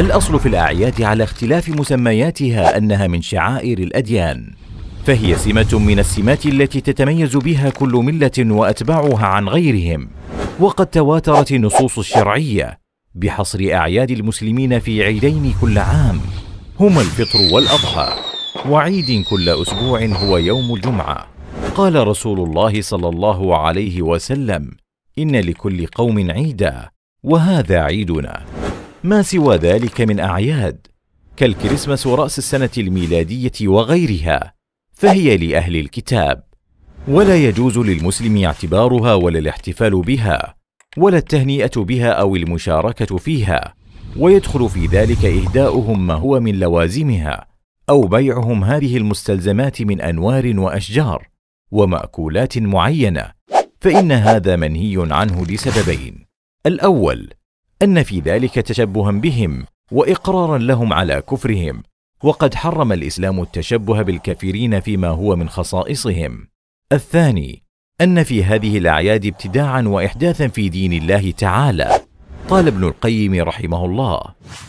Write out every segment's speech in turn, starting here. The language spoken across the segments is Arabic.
الأصل في الأعياد على اختلاف مسمياتها أنها من شعائر الأديان فهي سمة من السمات التي تتميز بها كل ملة وأتباعها عن غيرهم وقد تواترت النصوص الشرعية بحصر أعياد المسلمين في عيدين كل عام هما الفطر والأضحى وعيد كل أسبوع هو يوم الجمعة قال رسول الله صلى الله عليه وسلم إن لكل قوم عيدا وهذا عيدنا ما سوى ذلك من أعياد كالكريسماس ورأس السنة الميلادية وغيرها فهي لأهل الكتاب ولا يجوز للمسلم اعتبارها ولا الاحتفال بها ولا التهنئة بها أو المشاركة فيها ويدخل في ذلك إهداؤهم ما هو من لوازمها أو بيعهم هذه المستلزمات من أنوار وأشجار ومأكولات معينة فإن هذا منهي عنه لسببين الأول ان في ذلك تشبها بهم واقرارا لهم على كفرهم وقد حرم الاسلام التشبه بالكافرين فيما هو من خصائصهم الثاني ان في هذه الاعياد ابتداعا واحداثا في دين الله تعالى قال ابن القيم رحمه الله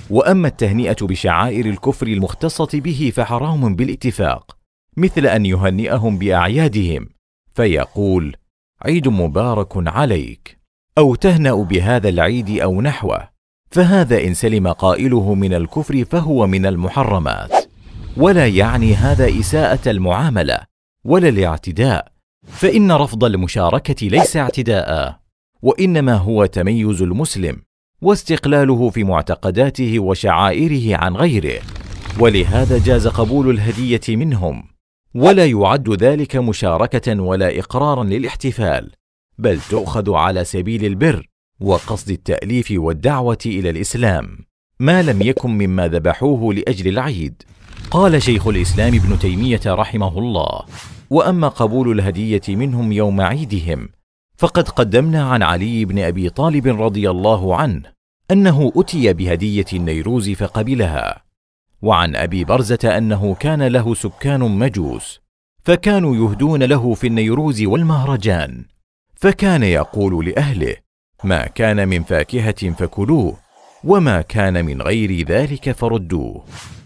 واما التهنئه بشعائر الكفر المختصه به فحرام بالاتفاق مثل ان يهنئهم باعيادهم فيقول عيد مبارك عليك او تهنا بهذا العيد او نحوه فهذا ان سلم قائله من الكفر فهو من المحرمات ولا يعني هذا اساءه المعامله ولا الاعتداء فان رفض المشاركه ليس اعتداء وانما هو تميز المسلم واستقلاله في معتقداته وشعائره عن غيره ولهذا جاز قبول الهديه منهم ولا يعد ذلك مشاركه ولا اقرارا للاحتفال بل تؤخذ على سبيل البر وقصد التاليف والدعوه الى الاسلام ما لم يكن مما ذبحوه لاجل العيد قال شيخ الاسلام ابن تيميه رحمه الله واما قبول الهديه منهم يوم عيدهم فقد قدمنا عن علي بن ابي طالب رضي الله عنه انه اتي بهديه النيروز فقبلها وعن ابي برزه انه كان له سكان مجوس فكانوا يهدون له في النيروز والمهرجان فكان يقول لاهله ما كان من فاكهه فكلوه وما كان من غير ذلك فردوه